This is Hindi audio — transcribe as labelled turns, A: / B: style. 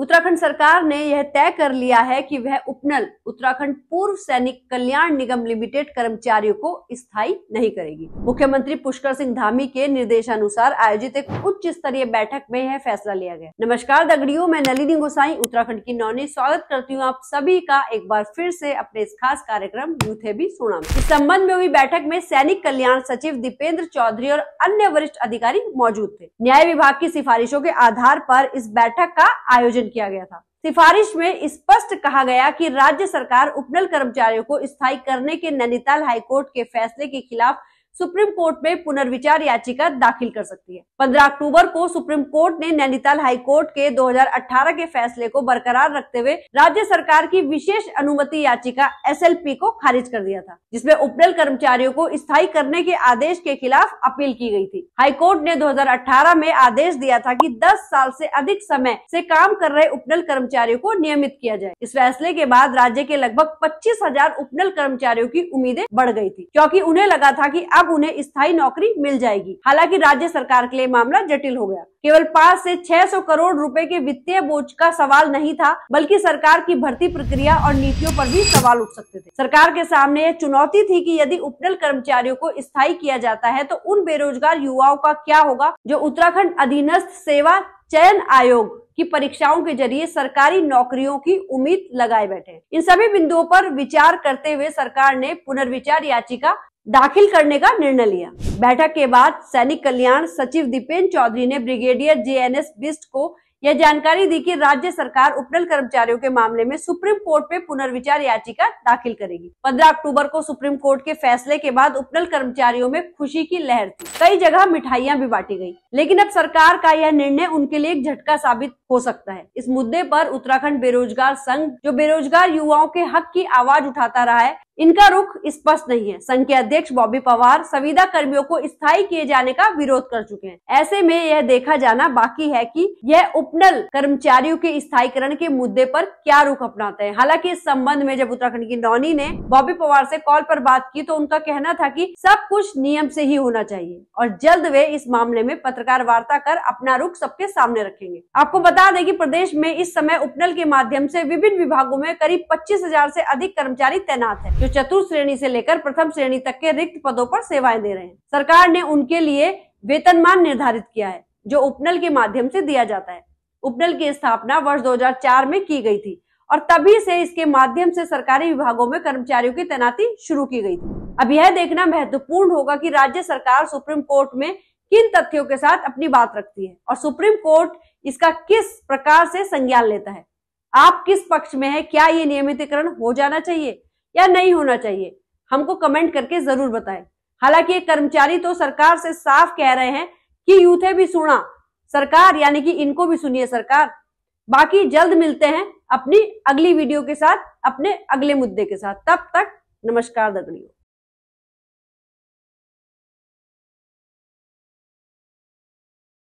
A: उत्तराखंड सरकार ने यह तय कर लिया है कि वह उपनल उत्तराखंड पूर्व सैनिक कल्याण निगम लिमिटेड कर्मचारियों को स्थायी नहीं करेगी मुख्यमंत्री पुष्कर सिंह धामी के निर्देशानुसार आयोजित एक उच्च स्तरीय बैठक में यह फैसला लिया गया नमस्कार दगड़ियों मैं नलिनी गोसाई उत्तराखंड की नौनी स्वागत करती हूँ आप सभी का एक बार फिर से अपने इस खास कार्यक्रम यूथे भी सुना इस संबंध में हुई बैठक में सैनिक कल्याण सचिव दीपेंद्र चौधरी और अन्य वरिष्ठ अधिकारी मौजूद थे न्याय विभाग की सिफारिशों के आधार पर इस बैठक का आयोजन किया गया था सिफारिश में स्पष्ट कहा गया कि राज्य सरकार उपनल कर्मचारियों को स्थायी करने के नैनीताल हाईकोर्ट के फैसले के खिलाफ सुप्रीम कोर्ट में पुनर्विचार याचिका दाखिल कर सकती है 15 अक्टूबर को सुप्रीम कोर्ट ने नैनीताल हाई कोर्ट के 2018 के फैसले को बरकरार रखते हुए राज्य सरकार की विशेष अनुमति याचिका एसएलपी को खारिज कर दिया था जिसमें उपनल कर्मचारियों को स्थायी करने के आदेश के खिलाफ अपील की गई थी हाई कोर्ट ने 2018 में आदेश दिया था कि 10 साल से अधिक समय से काम कर रहे उपनल कर्मचारियों को नियमित किया जाए इस फैसले के बाद राज्य के लगभग पच्चीस हजार उपनल कर्मचारियों की उम्मीदें बढ़ गई थी क्योंकि उन्हें लगा था की अब उन्हें स्थायी नौकरी मिल जाएगी हालांकि राज्य सरकार के लिए मामला जटिल हो गया केवल पाँच से सौ करोड़ रुपए के वित्तीय बोझ का सवाल नहीं था बल्कि सरकार की भर्ती प्रक्रिया और नीतियों पर भी सवाल उठ सकते थे सरकार के सामने यह चुनौती थी कि यदि उपनल कर्मचारियों को स्थायी किया जाता है तो उन बेरोजगार युवाओं का क्या होगा जो उत्तराखंड अधीनस्थ सेवा चयन आयोग की परीक्षाओं के जरिए सरकारी नौकरियों की उम्मीद लगाए बैठे इन सभी बिंदुओं पर विचार करते हुए सरकार ने पुनर्विचार याचिका दाखिल करने का निर्णय लिया बैठक के बाद सैनिक कल्याण सचिव दीपेन चौधरी ने brigadier J N S Bisht को यह जानकारी दी कि राज्य सरकार उपनल कर्मचारियों के मामले में सुप्रीम कोर्ट में पुनर्विचार याचिका दाखिल करेगी 15 अक्टूबर को सुप्रीम कोर्ट के फैसले के बाद उपनल कर्मचारियों में खुशी की लहर थी कई जगह मिठाइयां भी बांटी गई लेकिन अब सरकार का यह निर्णय उनके लिए एक झटका साबित हो सकता है इस मुद्दे पर उत्तराखंड बेरोजगार संघ जो बेरोजगार युवाओं के हक की आवाज उठाता रहा है इनका रुख स्पष्ट नहीं है संघ के अध्यक्ष बॉबी पवार संविदा कर्मियों को स्थायी किए जाने का विरोध कर चुके हैं ऐसे में यह देखा जाना बाकी है कि यह उपनल कर्मचारियों के स्थायीकरण के मुद्दे पर क्या रुख अपनाते हैं हालांकि इस संबंध में जब उत्तराखंड की नौनी ने बॉबी पवार से कॉल पर बात की तो उनका कहना था की सब कुछ नियम से ही होना चाहिए और जल्द वे इस मामले में पत्रकार वार्ता कर अपना रुख सबके सामने रखेंगे आपको बता बता दें कि प्रदेश में इस समय उपनल के माध्यम से विभिन्न विभागों में करीब 25,000 से अधिक कर्मचारी तैनात हैं, जो चतुर्थ श्रेणी से लेकर प्रथम श्रेणी तक के रिक्त पदों पर सेवाएं दे रहे हैं सरकार ने उनके लिए वेतनमान निर्धारित किया है जो उपनल के माध्यम से दिया जाता है उपनल की स्थापना वर्ष दो में की गई थी और तभी से इसके माध्यम से सरकारी विभागों में कर्मचारियों की तैनाती शुरू की गई थी अब यह देखना महत्वपूर्ण होगा कि राज्य सरकार सुप्रीम कोर्ट में किन तथ्यों के साथ अपनी बात रखती है और सुप्रीम कोर्ट इसका किस प्रकार से संज्ञान लेता है आप किस पक्ष में है क्या ये नियमितकरण हो जाना चाहिए या नहीं होना चाहिए हमको कमेंट करके जरूर बताएं हालांकि ये कर्मचारी तो सरकार से साफ कह रहे हैं कि यूथे भी सुना सरकार यानी कि इनको भी सुनिए सरकार बाकी जल्द मिलते हैं अपनी अगली वीडियो के साथ अपने अगले मुद्दे के साथ तब तक नमस्कार दगड़ियों